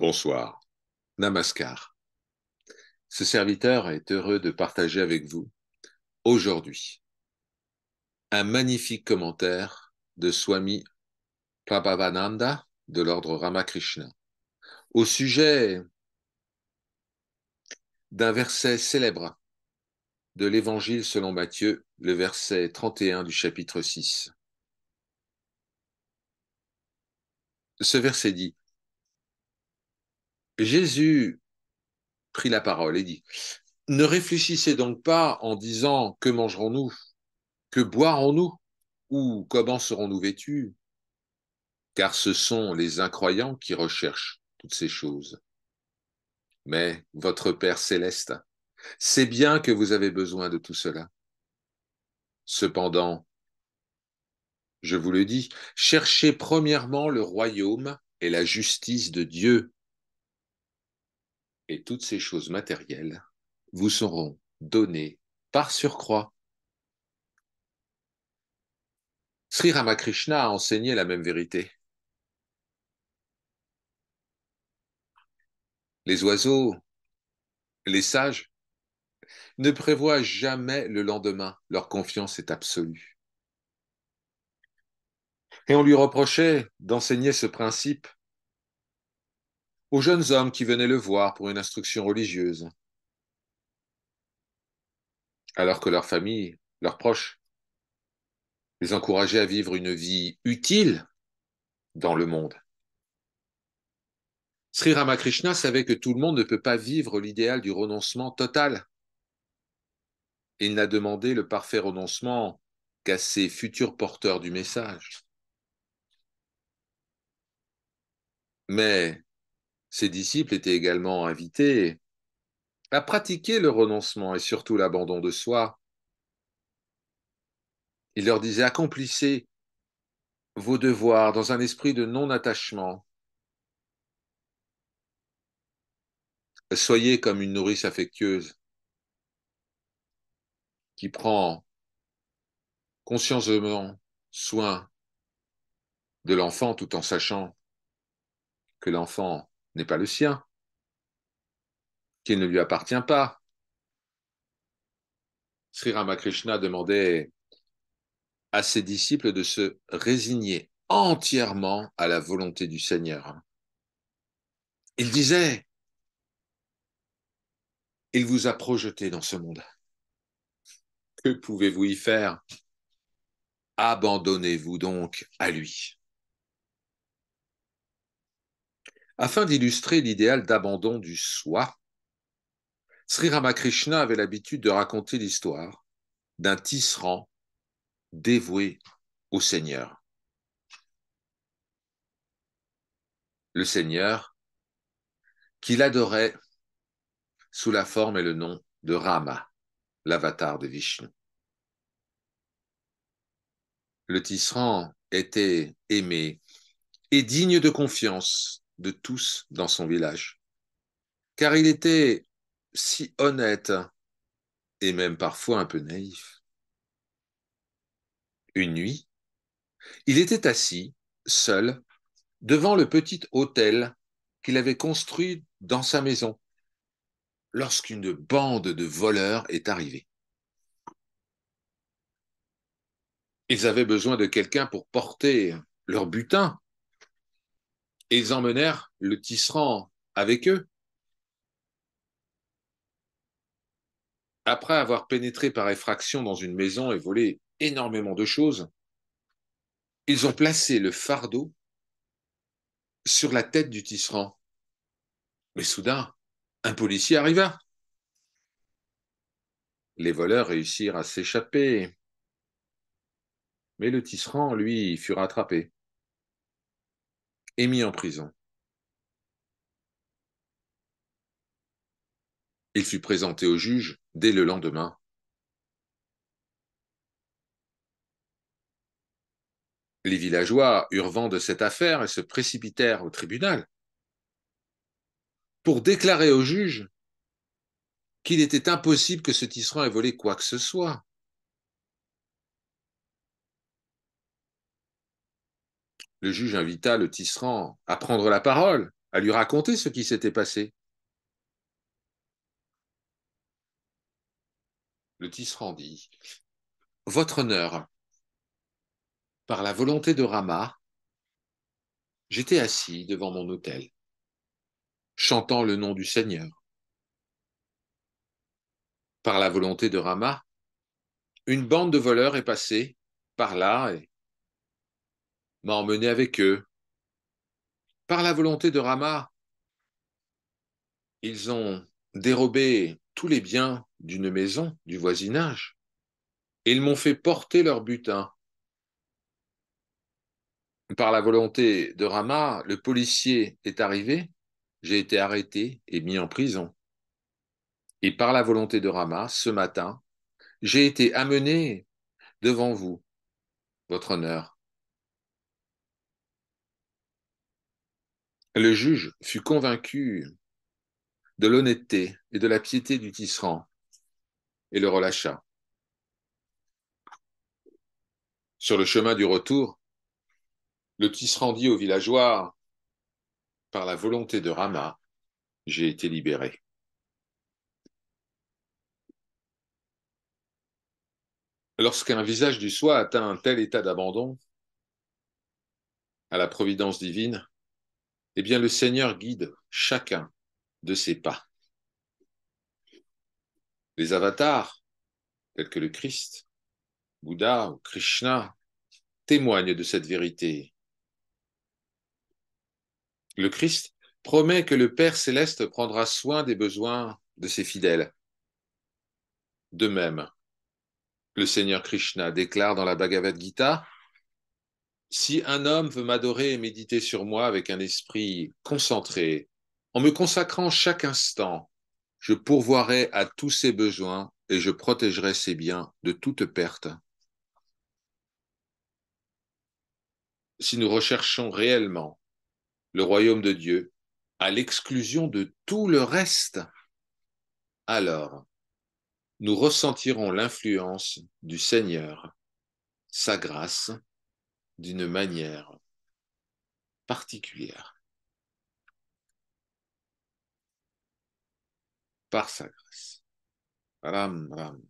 bonsoir, namaskar. Ce serviteur est heureux de partager avec vous aujourd'hui un magnifique commentaire de Swami Prabhavananda de l'ordre Ramakrishna au sujet d'un verset célèbre de l'Évangile selon Matthieu, le verset 31 du chapitre 6. Ce verset dit Jésus prit la parole et dit, ne réfléchissez donc pas en disant que mangerons-nous, que boirons-nous, ou comment serons-nous vêtus, car ce sont les incroyants qui recherchent toutes ces choses. Mais votre Père céleste sait bien que vous avez besoin de tout cela. Cependant, je vous le dis, cherchez premièrement le royaume et la justice de Dieu, et toutes ces choses matérielles vous seront données par surcroît. Sri Ramakrishna a enseigné la même vérité. Les oiseaux, les sages, ne prévoient jamais le lendemain. Leur confiance est absolue. Et on lui reprochait d'enseigner ce principe aux jeunes hommes qui venaient le voir pour une instruction religieuse, alors que leur famille, leurs proches, les encourageaient à vivre une vie utile dans le monde. Sri Ramakrishna savait que tout le monde ne peut pas vivre l'idéal du renoncement total. Il n'a demandé le parfait renoncement qu'à ses futurs porteurs du message. Mais ses disciples étaient également invités à pratiquer le renoncement et surtout l'abandon de soi. Il leur disait accomplissez vos devoirs dans un esprit de non-attachement. Soyez comme une nourrice affectueuse qui prend consciencieusement soin de l'enfant tout en sachant que l'enfant n'est pas le sien, qu'il ne lui appartient pas. Sri Ramakrishna demandait à ses disciples de se résigner entièrement à la volonté du Seigneur. Il disait, il vous a projeté dans ce monde. Que pouvez-vous y faire Abandonnez-vous donc à lui. Afin d'illustrer l'idéal d'abandon du soi, Sri Ramakrishna avait l'habitude de raconter l'histoire d'un tisserand dévoué au Seigneur. Le Seigneur qu'il adorait sous la forme et le nom de Rama, l'avatar de Vishnu. Le tisserand était aimé et digne de confiance de tous dans son village. Car il était si honnête et même parfois un peu naïf. Une nuit, il était assis, seul, devant le petit hôtel qu'il avait construit dans sa maison, lorsqu'une bande de voleurs est arrivée. Ils avaient besoin de quelqu'un pour porter leur butin ils emmenèrent le tisserand avec eux. Après avoir pénétré par effraction dans une maison et volé énormément de choses, ils ont placé le fardeau sur la tête du tisserand. Mais soudain, un policier arriva. Les voleurs réussirent à s'échapper, mais le tisserand, lui, fut rattrapé et mis en prison. Il fut présenté au juge dès le lendemain. Les villageois eurent vent de cette affaire et se précipitèrent au tribunal pour déclarer au juge qu'il était impossible que ce tisserand ait volé quoi que ce soit. Le juge invita le tisserand à prendre la parole, à lui raconter ce qui s'était passé. Le tisserand dit Votre honneur, par la volonté de Rama, j'étais assis devant mon hôtel, chantant le nom du Seigneur. Par la volonté de Rama, une bande de voleurs est passée par là et m'a emmené avec eux. Par la volonté de Rama, ils ont dérobé tous les biens d'une maison, du voisinage, et ils m'ont fait porter leur butin. Par la volonté de Rama, le policier est arrivé, j'ai été arrêté et mis en prison. Et par la volonté de Rama, ce matin, j'ai été amené devant vous, votre honneur, Le juge fut convaincu de l'honnêteté et de la piété du tisserand et le relâcha. Sur le chemin du retour, le tisserand dit aux villageois Par la volonté de Rama, j'ai été libéré. Lorsqu'un visage du soi atteint un tel état d'abandon à la providence divine, eh bien, le Seigneur guide chacun de ses pas. Les avatars, tels que le Christ, Bouddha ou Krishna, témoignent de cette vérité. Le Christ promet que le Père céleste prendra soin des besoins de ses fidèles. De même, le Seigneur Krishna déclare dans la Bhagavad Gita si un homme veut m'adorer et méditer sur moi avec un esprit concentré, en me consacrant chaque instant, je pourvoirai à tous ses besoins et je protégerai ses biens de toute perte. Si nous recherchons réellement le royaume de Dieu à l'exclusion de tout le reste, alors nous ressentirons l'influence du Seigneur, sa grâce, d'une manière particulière par sa grâce. Ram, ram.